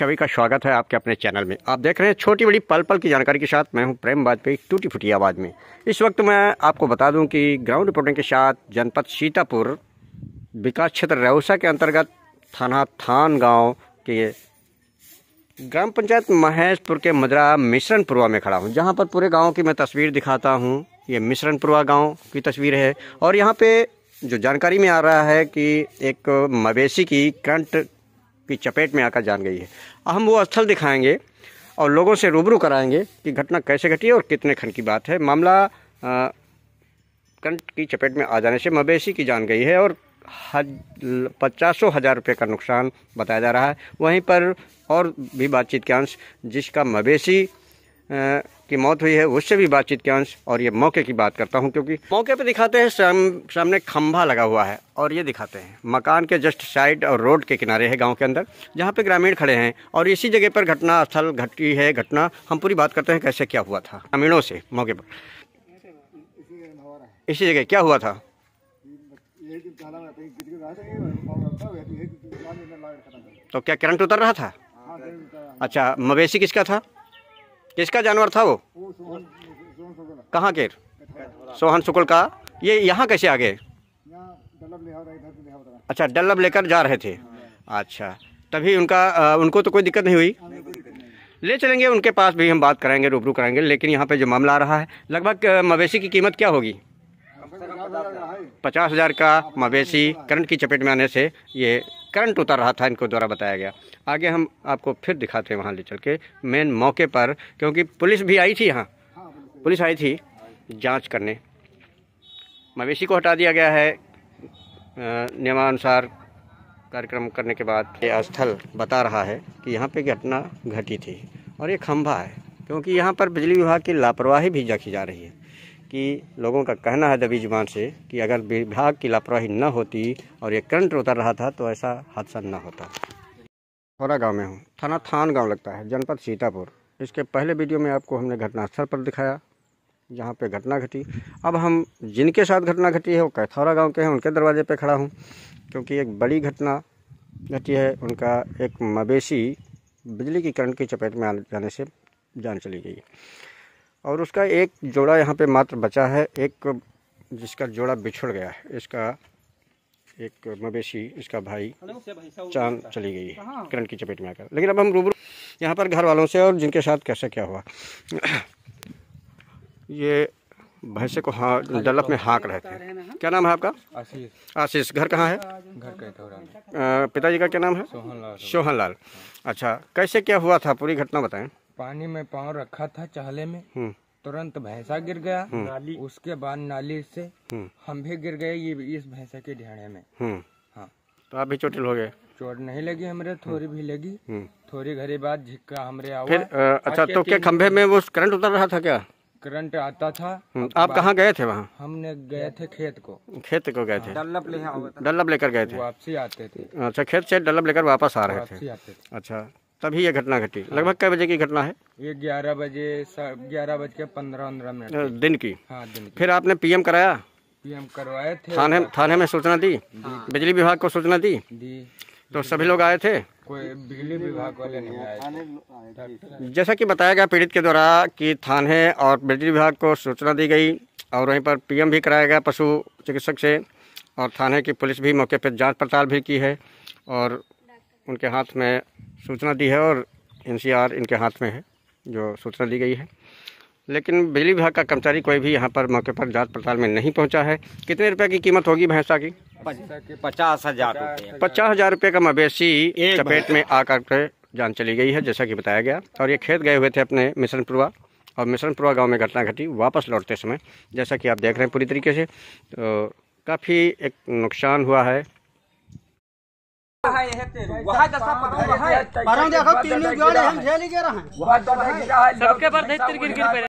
छवि का स्वागत है आपके अपने चैनल में आप देख रहे हैं छोटी बड़ी पल पल की जानकारी के साथ मैं हूं प्रेम वाजपेयी टूटी फूटी आवाज़ में इस वक्त मैं आपको बता दूं कि ग्राउंड रिपोर्टिंग के साथ जनपद सीतापुर विकास क्षेत्र रेउसा के अंतर्गत थाना थान गांव के ग्राम पंचायत महेशपुर के मदरा मिश्रनपुरवा में खड़ा हूँ जहाँ पर पूरे गाँव की मैं तस्वीर दिखाता हूँ ये मिश्रनपुरवा गाँव की तस्वीर है और यहाँ पर जो जानकारी में आ रहा है कि एक मवेशी की करंट की चपेट में आकर जान गई है हम वो स्थल दिखाएंगे और लोगों से रूबरू कराएंगे कि घटना कैसे घटी है और कितने खंड की बात है मामला कंट की चपेट में आ जाने से मवेशी की जान गई है और हज पचासों हज़ार रुपये का नुकसान बताया जा रहा है वहीं पर और भी बातचीत के अंश जिसका मवेशी की मौत हुई है उससे भी बातचीत के अंश और ये मौके की बात करता हूँ क्योंकि मौके पर दिखाते हैं सामने खंभा लगा हुआ है और ये दिखाते हैं मकान के जस्ट साइड और रोड के किनारे है गांव के अंदर जहाँ पे ग्रामीण खड़े हैं और इसी जगह पर घटना स्थल घटी है घटना हम पूरी बात करते हैं कैसे क्या हुआ था ग्रामीणों से मौके पर इसी जगह क्या हुआ था तो क्या करंट उतर रहा था हाँ, अच्छा मवेशी किसका था किसका जानवर था वो कहाँ के सोहन शुक्ल का ये यहाँ कैसे आ गए अच्छा डल्लब लेकर जा रहे थे अच्छा तभी उनका उनको तो कोई दिक्कत नहीं हुई ले चलेंगे उनके पास भी हम बात कराएंगे रूबरू कराएंगे लेकिन यहाँ पे जो मामला आ रहा है लगभग मवेशी की कीमत क्या होगी पचास हज़ार का मवेशी करंट की चपेट में आने से ये करंट उतर रहा था इनको द्वारा बताया गया आगे हम आपको फिर दिखाते हैं वहाँ ले चल के मेन मौके पर क्योंकि पुलिस भी आई थी यहाँ पुलिस आई थी जांच करने मवेशी को हटा दिया गया है नियमानुसार कार्यक्रम करने के बाद ये स्थल बता रहा है कि यहाँ पे घटना घटी थी और ये खंभा है क्योंकि यहाँ पर बिजली विभाग की लापरवाही भी रखी जा रही है कि लोगों का कहना है दबी जुबान से कि अगर विभाग की लापरवाही न होती और ये करंट उतर रहा था तो ऐसा हादसा न होता थोड़ा गांव में हूँ थाना थान गांव लगता है जनपद सीतापुर इसके पहले वीडियो में आपको हमने घटनास्थल पर दिखाया जहाँ पे घटना घटी अब हम जिनके साथ घटना घटी है वो कैथौरा गांव के हैं उनके दरवाजे पे खड़ा हूँ क्योंकि एक बड़ी घटना घटी है उनका एक मवेशी बिजली की करंट की चपेट में आ जाने से जान चली गई और उसका एक जोड़ा यहाँ पे मात्र बचा है एक जिसका जोड़ा बिछुड़ गया है इसका एक मवेशी इसका भाई चांद चली गई है करंट की चपेट में आकर लेकिन अब हम रूबरू यहाँ पर घर वालों से और जिनके साथ कैसे क्या हुआ ये भैंसे को हाँ डलप में तो हाँक रहे थे क्या नाम है आपका आशीष घर कहाँ है घर पिताजी का क्या नाम है सोहन लाल सोहन लाल अच्छा कैसे क्या हुआ था पूरी घटना बताएं पानी में पाँव रखा था चहले में हम्म। तुरंत भैंसा गिर गया हम्म। नाली उसके बाद नाली से हम्म। हम भी गिर गए ये इस भैंसा के ढेड़े में हाँ तो आप भी चोटिल हो गए चोट नहीं लगी हमरे थोड़ी भी लगी थोड़ी घड़ी बाद झिक्का हमरे आवा फिर आ, अच्छा तो क्या खम्भे में वो करंट उतर रहा था क्या करंट आता था आप कहाँ गए थे वहाँ हमने गए थे खेत को खेत को गए हाँ। थे डल्लब लेकर गए थे वापसी आते थे अच्छा खेत से डल्लब लेकर वापस आ रहे थे अच्छा तभी यह घटना घटी हाँ। लगभग कई बजे की घटना है ये ग्यारह बजे ग्यारह बज के पंद्रह पंद्रह मिनट हाँ, दिन की फिर आपने पीएम कराया पीएम करवाए थे थाने थाने में सूचना हाँ। दी बिजली विभाग को सूचना दी दी तो सभी लोग आए थे कोई बिजली विभाग वाले नहीं आए जैसा कि बताया गया पीड़ित के द्वारा कि थाने और बिजली विभाग को सूचना दी गई और वहीं पर पीएम भी कराया गया पशु चिकित्सक से और थाने की पुलिस भी मौके पर जांच पड़ताल भी की है और उनके हाथ में सूचना दी है और एनसीआर इनके हाथ में है जो सूचना दी गई है लेकिन बिजली विभाग का कर्मचारी कोई भी यहाँ पर मौके पर जांच पड़ताल में नहीं पहुँचा है कितने रुपये की कीमत होगी भैंसा की पचास हज़ार पचास हज़ार रुपये का मवेशी चपेट में आकर के जान चली गई है जैसा कि बताया गया और ये खेत गए हुए थे अपने मिशनपुरवा और मिशनपुरवा गांव में घटना घटी वापस लौटते समय जैसा कि आप देख रहे हैं पूरी तरीके से तो काफ़ी एक नुकसान हुआ है है यह तेरे वहां दसा पर है परम देखो तीन जोड़े हम झेल ही के रहे तो सबके पर गिर गिर